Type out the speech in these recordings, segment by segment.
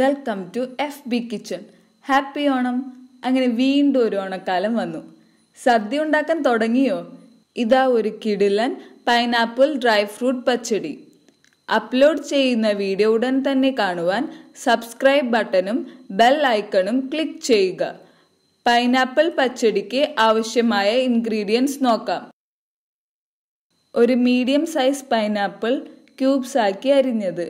welcome to F B kitchen happy Onam അങ്ങനെ വീണ്ടും ഒരു ഓണക്കാലം വന്നു സദ്യ ഉണ്ടാക്കാൻ തുടങ്ങിയോ ഇതാ ഒരു കിടിലൻ pineapple dry fruit pachadi upload ചെയ്യുന്ന വീഡിയോ ഉടൻ തന്നെ കാണുവാൻ സബ്സ്ക്രൈബ് ബട്ടണും ബെൽ ഐക്കണും ക്ലിക്ക് ചെയ്യുക പൈനാപ്പിൾ പച്ചടിക്ക് ആവശ്യമായ ഇൻഗ്രീഡിയൻസ് നോക്കാം ഒരു മീഡിയം സൈസ് പൈനാപ്പിൾ ക്യൂബ്സ് ആക്കി അരിഞ്ഞത്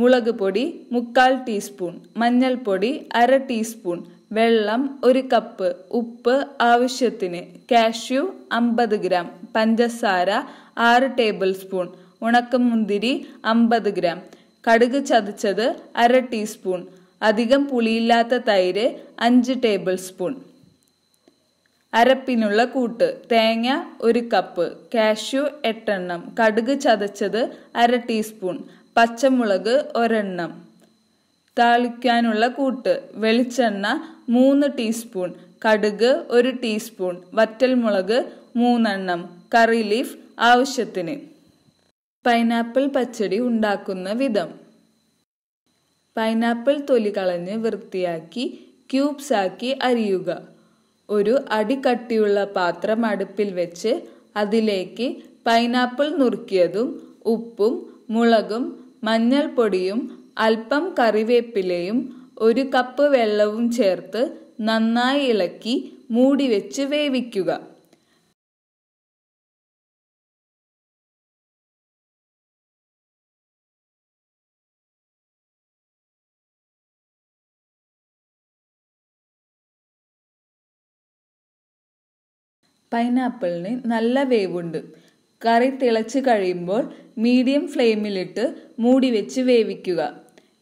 മുളക് പൊടി മുക്കാൽ ടീസ്പൂൺ മഞ്ഞൾപ്പൊടി അര ടീസ്പൂൺ വെള്ളം ഒരു കപ്പ് ഉപ്പ് ആവശ്യത്തിന് കാഷ്യൂ അമ്പത് ഗ്രാം പഞ്ചസാര ആറ് ടേബിൾ സ്പൂൺ ഉണക്കമുന്തിരി അമ്പത് ഗ്രാം കടുക് ചതച്ചത് അര ടീസ്പൂൺ അധികം പുളിയില്ലാത്ത തൈര് അഞ്ച് ടേബിൾ സ്പൂൺ അരപ്പിനുള്ള കൂട്ട് തേങ്ങ ഒരു കപ്പ് കാഷ്യൂ എട്ടെണ്ണം കടുക് ചതച്ചത് അര ടീസ്പൂൺ പച്ചമുളക് ഒരെണ്ണം താളിക്കാനുള്ള കൂട്ട് വെളിച്ചെണ്ണ മൂന്ന് ടീസ്പൂൺ കടുക് ഒരു ടീസ്പൂൺ വറ്റൽമുളക് മൂന്നെണ്ണം കറി ലീഫ് ആവശ്യത്തിന് പൈനാപ്പിൾ പച്ചടി ഉണ്ടാക്കുന്ന വിധം പൈനാപ്പിൾ തൊലി കളഞ്ഞ് വൃത്തിയാക്കി ക്യൂബ്സ് ആക്കി അരിയുക ഒരു കട്ടിയുള്ള പാത്രം അടുപ്പിൽ വെച്ച് അതിലേക്ക് പൈനാപ്പിൾ നുറുക്കിയതും ഉപ്പും മുളകും മഞ്ഞൾപ്പൊടിയും അല്പം കറിവേപ്പിലയും ഒരു കപ്പ് വെള്ളവും ചേർത്ത് നന്നായി ഇളക്കി മൂടി വെച്ച് വേവിക്കുക പൈനാപ്പിളിന് നല്ല വേവുണ്ട് കറി തിളച്ച് കഴിയുമ്പോൾ മീഡിയം ഫ്ലെയിമിലിട്ട് മൂടി വെച്ച് വേവിക്കുക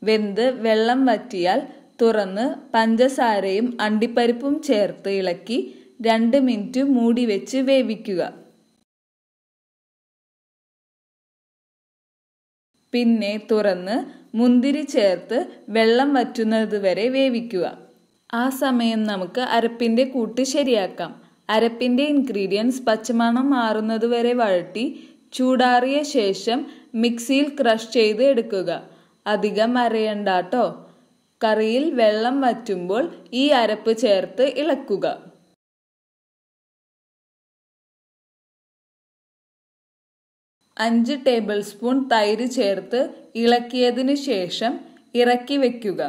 വെന്ത് വെള്ളം വറ്റിയാൽ തുറന്ന് പഞ്ചസാരയും അണ്ടിപ്പരിപ്പും ചേർത്ത് ഇളക്കി രണ്ട് മിനിറ്റ് മൂടി വെച്ച് വേവിക്കുക പിന്നെ തുറന്ന് മുന്തിരി ചേർത്ത് വെള്ളം വറ്റുന്നത് വരെ വേവിക്കുക ആ സമയം നമുക്ക് അരപ്പിൻ്റെ കൂട്ട് ശരിയാക്കാം അരപ്പിൻ്റെ ഇൻഗ്രീഡിയൻസ് പച്ചമണം മാറുന്നതുവരെ വഴറ്റി ചൂടാറിയ ശേഷം മിക്സിയിൽ ക്രഷ് ചെയ്ത് എടുക്കുക അധികം അരയണ്ടാട്ടോ കറിയിൽ വെള്ളം വറ്റുമ്പോൾ ഈ അരപ്പ് ചേർത്ത് ഇളക്കുക അഞ്ച് ടേബിൾ സ്പൂൺ തൈര് ചേർത്ത് ഇളക്കിയതിനു ശേഷം ഇറക്കി വയ്ക്കുക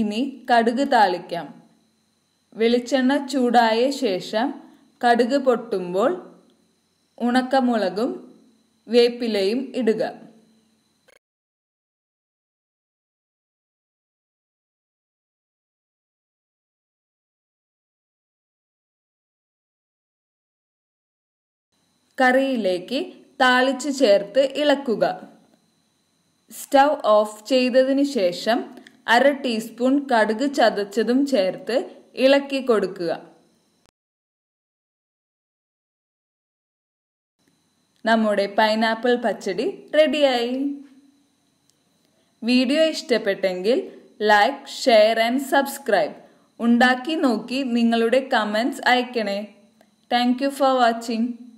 ഇനി കടുക് താളിക്കാം വെളിച്ചെണ്ണ ചൂടായ ശേഷം കടുക് പൊട്ടുമ്പോൾ ഉണക്കമുളകും വേപ്പിലയും ഇടുക കറിയിലേക്ക് താളിച്ചു ചേർത്ത് ഇളക്കുക സ്റ്റൗ ഓഫ് ചെയ്തതിനു ശേഷം അര ടീസ്പൂൺ കടുക് ചതച്ചതും ചേർത്ത് ഇളക്കി കൊടുക്കുക നമ്മുടെ പൈനാപ്പിൾ പച്ചടി റെഡിയായി വീഡിയോ ഇഷ്ടപ്പെട്ടെങ്കിൽ ലൈക്ക് ഷെയർ ആൻഡ് സബ്സ്ക്രൈബ് ഉണ്ടാക്കി നോക്കി നിങ്ങളുടെ കമൻസ് അയക്കണേ താങ്ക് യു ഫോർ വാച്ചിങ്